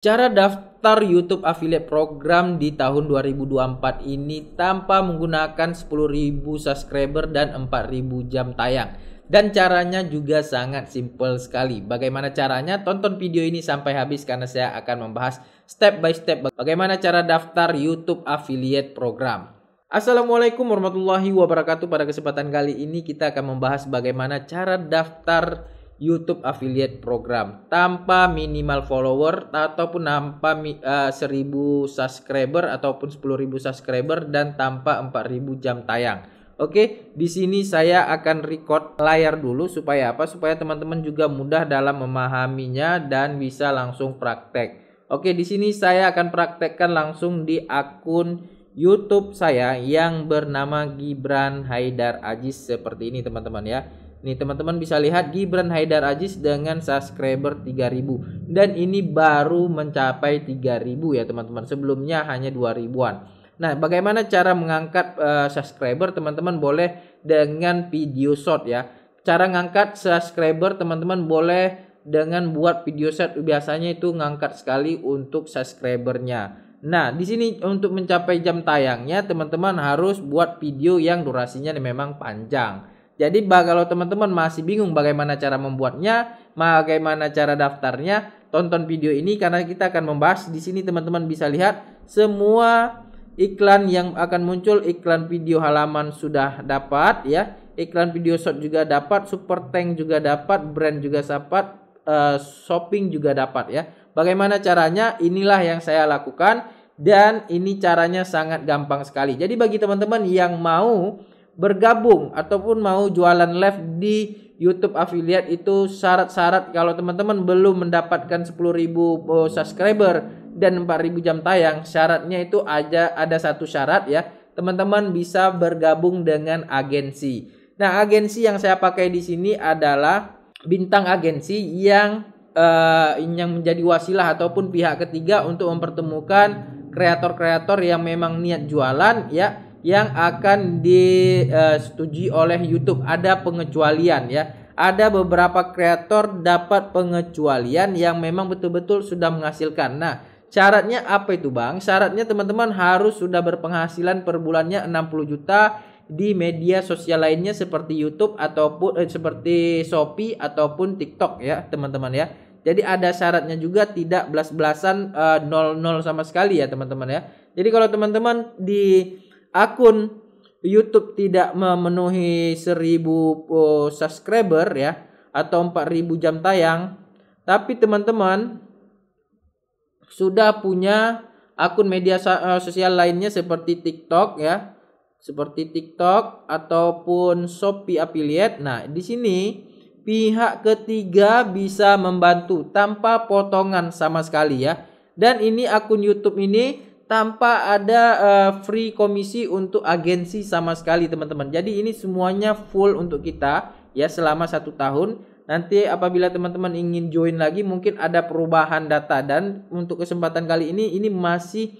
Cara daftar YouTube Affiliate Program di tahun 2024 ini tanpa menggunakan 10.000 subscriber dan 4.000 jam tayang. Dan caranya juga sangat simpel sekali. Bagaimana caranya? Tonton video ini sampai habis karena saya akan membahas step by step bagaimana cara daftar YouTube Affiliate Program. Assalamualaikum warahmatullahi wabarakatuh. Pada kesempatan kali ini kita akan membahas bagaimana cara daftar YouTube affiliate program tanpa minimal follower ataupun tanpa uh, eh, 1000 subscriber ataupun 10.000 subscriber dan tanpa 4000 jam tayang. Oke, di sini saya akan record layar dulu supaya apa? Supaya teman-teman juga mudah dalam memahaminya dan bisa langsung praktek. Oke, di sini saya akan praktekkan langsung di akun YouTube saya yang bernama Gibran Haidar Ajis seperti ini teman-teman ya. Nih teman-teman bisa lihat Gibran Haidar Aziz dengan subscriber 3000 dan ini baru mencapai 3000 ya teman-teman. Sebelumnya hanya 2000-an. Nah, bagaimana cara mengangkat uh, subscriber teman-teman boleh dengan video short ya. Cara mengangkat subscriber teman-teman boleh dengan buat video short biasanya itu ngangkat sekali untuk subscribernya. Nah, di sini untuk mencapai jam tayangnya teman-teman harus buat video yang durasinya memang panjang. Jadi kalau teman-teman masih bingung bagaimana cara membuatnya, bagaimana cara daftarnya, tonton video ini karena kita akan membahas di sini teman-teman bisa lihat semua iklan yang akan muncul, iklan video halaman sudah dapat ya, iklan video shot juga dapat, super tank juga dapat, brand juga dapat, eh, shopping juga dapat ya. Bagaimana caranya? Inilah yang saya lakukan dan ini caranya sangat gampang sekali. Jadi bagi teman-teman yang mau bergabung ataupun mau jualan live di YouTube affiliate itu syarat-syarat kalau teman-teman belum mendapatkan 10.000 eh, subscriber dan 4.000 jam tayang, syaratnya itu aja ada satu syarat ya. Teman-teman bisa bergabung dengan agensi. Nah, agensi yang saya pakai di sini adalah bintang agensi yang uh, yang menjadi wasilah ataupun pihak ketiga untuk mempertemukan kreator-kreator yang memang niat jualan ya yang akan disetujui eh, oleh YouTube. Ada pengecualian ya. Ada beberapa kreator dapat pengecualian yang memang betul-betul sudah menghasilkan. Nah, syaratnya apa itu, Bang? Syaratnya teman-teman harus sudah berpenghasilan per bulannya 60 juta di media sosial lainnya seperti YouTube ataupun eh, seperti Shopee ataupun TikTok ya, teman-teman ya. Jadi ada syaratnya juga tidak belas-belasan uh, nol-nol sama sekali ya, teman-teman ya. Jadi kalau teman-teman di akun YouTube tidak memenuhi 1000 eh, subscriber ya atau 4000 jam tayang tapi teman-teman sudah punya akun media eh, sosial lainnya seperti TikTok ya seperti TikTok ataupun Shopee affiliate nah di sini pihak ketiga bisa membantu tanpa potongan sama sekali ya dan ini akun YouTube ini tanpa ada uh, free komisi untuk agensi sama sekali teman-teman. Jadi ini semuanya full untuk kita ya selama satu tahun. Nanti apabila teman-teman ingin join lagi mungkin ada perubahan data dan untuk kesempatan kali ini ini masih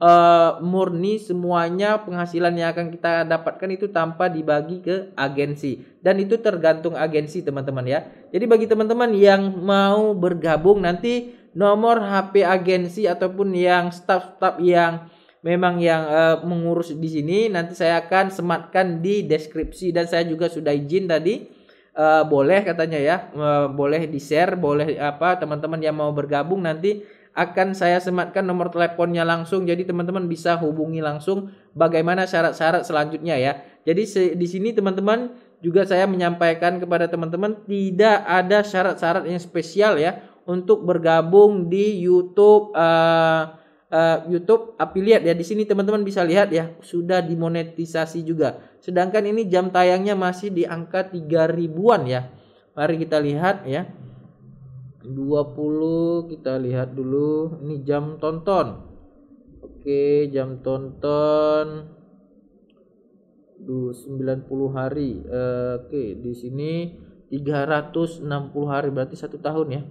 uh, murni semuanya penghasilan yang akan kita dapatkan itu tanpa dibagi ke agensi dan itu tergantung agensi teman-teman ya. Jadi bagi teman-teman yang mau bergabung nanti nomor HP agensi ataupun yang staff-staff yang memang yang uh, mengurus di sini nanti saya akan sematkan di deskripsi dan saya juga sudah izin tadi uh, boleh katanya ya uh, boleh di share boleh apa teman-teman yang mau bergabung nanti akan saya sematkan nomor teleponnya langsung jadi teman-teman bisa hubungi langsung bagaimana syarat-syarat selanjutnya ya jadi di sini teman-teman juga saya menyampaikan kepada teman-teman tidak ada syarat-syarat yang spesial ya untuk bergabung di YouTube uh, uh, YouTube affiliate ya. Di sini teman-teman bisa lihat ya, sudah dimonetisasi juga. Sedangkan ini jam tayangnya masih di angka 3000 ribuan ya. Mari kita lihat ya. 20 kita lihat dulu ini jam tonton. Oke, jam tonton 90 hari. Eh, oke, di sini 360 hari berarti satu tahun ya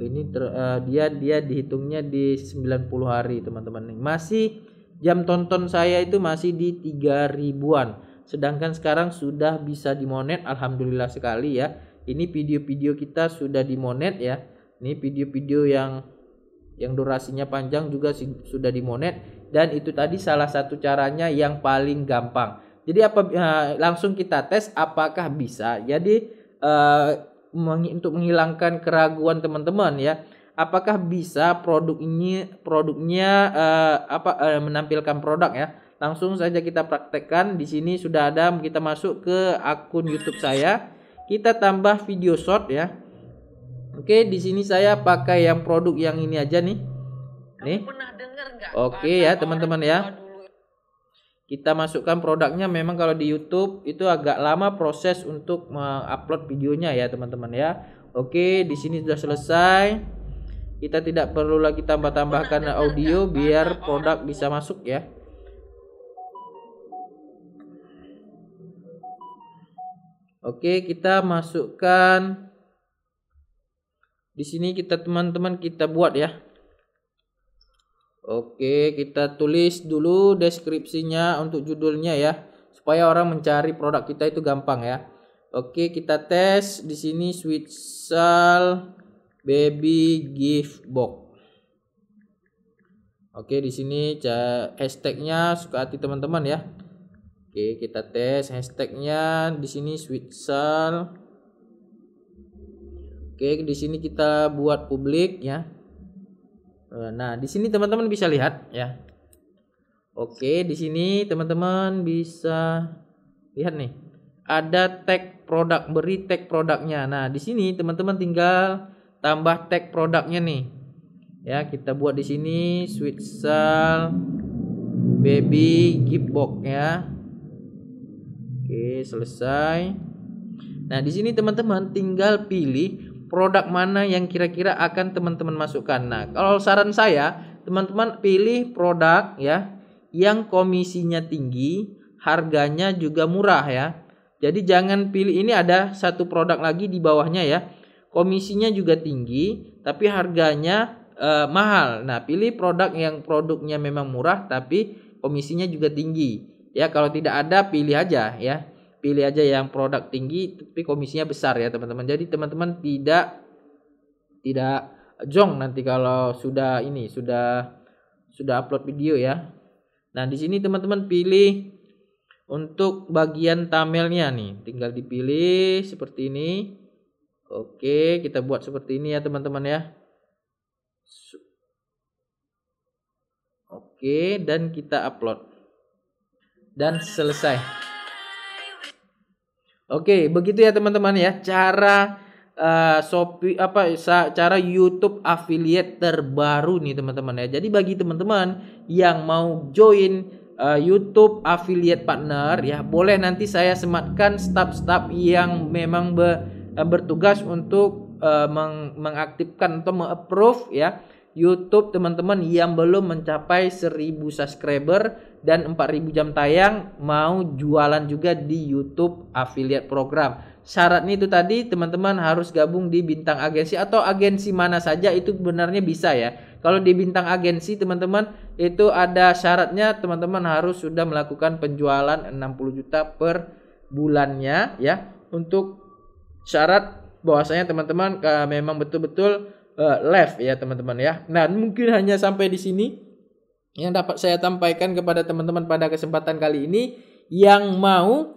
ini ter, uh, dia dia dihitungnya di 90 hari teman-teman masih jam tonton saya itu masih di 3 ribuan sedangkan sekarang sudah bisa dimonet alhamdulillah sekali ya ini video-video kita sudah dimonet ya ini video-video yang yang durasinya panjang juga sudah dimonet dan itu tadi salah satu caranya yang paling gampang jadi apa eh, langsung kita tes apakah bisa jadi eh, untuk menghilangkan keraguan teman-teman ya apakah bisa produk ini produknya uh, apa uh, menampilkan produk ya langsung saja kita praktekkan di sini sudah ada kita masuk ke akun YouTube saya kita tambah video short ya oke di sini saya pakai yang produk yang ini aja nih nih oke ya teman-teman ya kita masukkan produknya memang kalau di YouTube itu agak lama proses untuk mengupload videonya ya teman-teman ya. Oke, di sini sudah selesai. Kita tidak perlu lagi tambah-tambahkan nah, audio nah, nah, biar produk bisa masuk ya. Oke, kita masukkan di sini kita teman-teman kita buat ya. Oke, kita tulis dulu deskripsinya untuk judulnya ya, supaya orang mencari produk kita itu gampang ya. Oke, kita tes di sini Switsal Baby Gift Box. Oke, di sini hashtagnya suka hati teman-teman ya. Oke, kita tes hashtagnya di sini Switsal. Oke, di sini kita buat publik ya. Eh, nah, di sini teman-teman bisa lihat ya. Oke, di sini teman-teman bisa lihat nih. Ada tag produk, beri tag produknya. Nah, di sini teman-teman tinggal tambah tag produknya nih. Ya, kita buat di sini Switzel baby gift box ya. Oke, selesai. Nah, di sini teman-teman tinggal pilih produk mana yang kira-kira akan teman-teman masukkan. Nah, kalau saran saya, teman-teman pilih produk ya yang komisinya tinggi, harganya juga murah ya. Jadi jangan pilih ini ada satu produk lagi di bawahnya ya. Komisinya juga tinggi tapi harganya eh, mahal. Nah, pilih produk yang produknya memang murah tapi komisinya juga tinggi. Ya, kalau tidak ada pilih aja ya pilih aja yang produk tinggi tapi komisinya besar ya teman-teman jadi teman-teman tidak tidak jong nanti kalau sudah ini sudah sudah upload video ya nah di sini teman-teman pilih untuk bagian thumbnailnya nih tinggal dipilih seperti ini oke kita buat seperti ini ya teman-teman ya oke dan kita upload dan selesai Oke, begitu ya teman-teman ya cara uh, Shopee apa cara YouTube affiliate terbaru nih teman-teman ya. Jadi bagi teman-teman yang mau join uh, YouTube affiliate partner ya, boleh nanti saya sematkan staff-staff yang memang be, uh, bertugas untuk uh, meng mengaktifkan atau mengapprove ya YouTube teman-teman yang belum mencapai 1000 subscriber dan 4000 jam tayang mau jualan juga di YouTube affiliate program. Syaratnya itu tadi teman-teman harus gabung di bintang agensi atau agensi mana saja itu benarnya bisa ya. Kalau di bintang agensi teman-teman itu ada syaratnya teman-teman harus sudah melakukan penjualan 60 juta per bulannya ya. Untuk syarat bahwasanya teman-teman eh, memang betul-betul uh, eh, left ya teman-teman ya. Nah, mungkin hanya sampai di sini yang dapat saya sampaikan kepada teman-teman pada kesempatan kali ini yang mau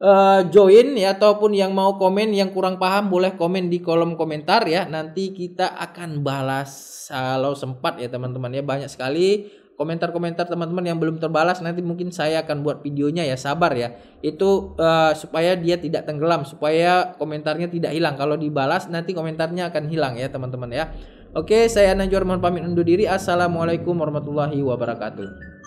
uh, join ya ataupun yang mau komen yang kurang paham boleh komen di kolom komentar ya nanti kita akan balas kalau sempat ya teman-teman ya banyak sekali komentar-komentar teman-teman yang belum terbalas nanti mungkin saya akan buat videonya ya sabar ya itu uh, supaya dia tidak tenggelam supaya komentarnya tidak hilang kalau dibalas nanti komentarnya akan hilang ya teman-teman ya Oke, saya Najwa mohon pamit undur diri. Assalamualaikum warahmatullahi wabarakatuh.